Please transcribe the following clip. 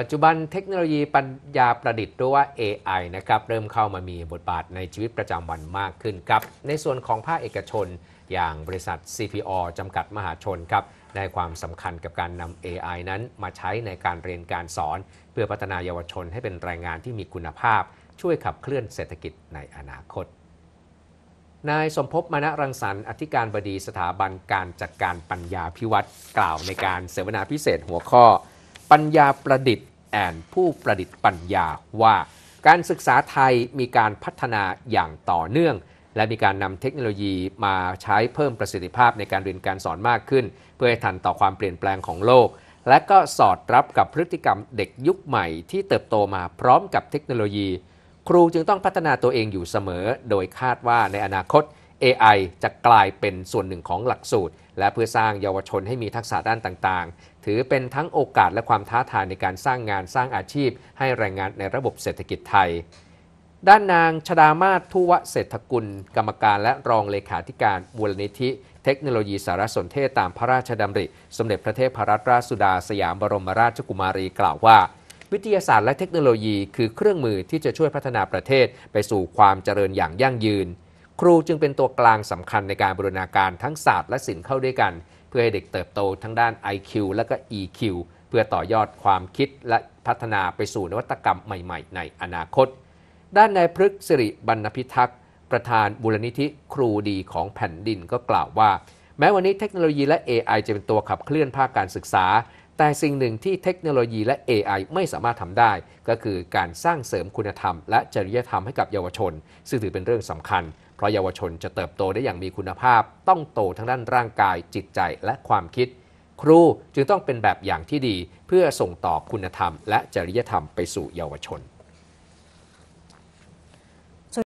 ปัจจุบันเทคโนโลยีปัญญาประดิษฐ์หรือว่า AI นะครับ เริ่มเข้ามามีบทบาทในชีวิตประจำวันมากขึ้นครับ ในส่วนของภาคเอกชน อย่างบริษัท CPO จำกัดมหาชนครับ ได้ความสำคัญกับการนำ AI นั้นมาใช้ในการเรียนการสอน เพื่อพัฒนายาวชนให้เป็นแรงงานที่มีคุณภาพช่วยขับเคลื่อนเศรษฐกิจในอนาคตนายสมภพมณรังสรรค์อธิการบดีสถาบันการจัดการปัญญาพิวัตรกล่าวในการเสวนาพิเศษหัวข้อปัญญาประดิษฐ์แอนผู้ประดิษฐ์ปัญญาว่า การศึกษาไทยมีการพัฒนาอย่างต่อเนื่อง และมีการนำเทคโนโลยีมาใช้เพิ่มประสิทธิภาพในการเรียนการสอนมากขึ้น เพื่อให้ทันต่อความเปลี่ยนแปลงของโลก และก็สอดรับกับพฤติกรรมเด็กยุคใหม่ที่เติบโตมาพร้อมกับเทคโนโลยี ครูจึงต้องพัฒนาตัวเองอยู่เสมอโดยคาดว่าในอนาคต AI จะกลายเป็นส่วนหนึ่งของหลักสูตร และเพื่อสร้างเยาวชนให้มีทักษะด้านต่างๆ ถือเป็นทั้งโอกาสและความท้าทายในการสร้างงานสร้างอาชีพ ให้แรงงานในระบบเศรษฐกิจไทย ด้านนางชดามาศทุวะเศรษฐกุลกรรมการและรองเลขาธิการมูลนิธิเทคโนโลยีสารสนเทศตามพระราชดำริสมเด็จพระเทพรัตนราชสุดาสยามบรมราชกุมารีกล่าวว่า วิทยาศาสตร์และเทคโนโลยีคือเครื่องมือที่จะช่วยพัฒนาประเทศไปสู่ความเจริญอย่างยั่งยืนครูจึงเป็นตัวกลางสำคัญในการบรูรณาการทั้งศาสตร์และศิลป์เข้าด้วยกัน เพื่อให้เด็กเติบโตทั้งด้าน IQ และก็ EQ เพื่อต่อยอดความคิดและพัฒนาไปสู่นวัตกรรมใหม่ ๆ ในอนาคต ด้านนายพฤกษิริบรรณพิทักษ์ ประธานบุรณิธิครูดีของแผ่นดินก็กล่าวว่า แม้วันนี้เทคโนโลยีและ AI จะเป็นตัวขับเคลื่อนภาคการศึกษาแต่สิ่งหนึ่งที่เทคโนโลยีและ AI ไม่สามารถทำได้ ก็คือการสร้างเสริมคุณธรรมและจริยธรรมให้กับเยาวชน ซึ่งถือเป็นเรื่องสำคัญ เพราะเยาวชนจะเติบโตได้อย่างมีคุณภาพ ต้องโตทั้งด้านร่างกายจิตใจและความคิด ครูจึงต้องเป็นแบบอย่างที่ดีเพื่อส่งต่อคุณธรรมและจริยธรรมไปสู่เยาวชน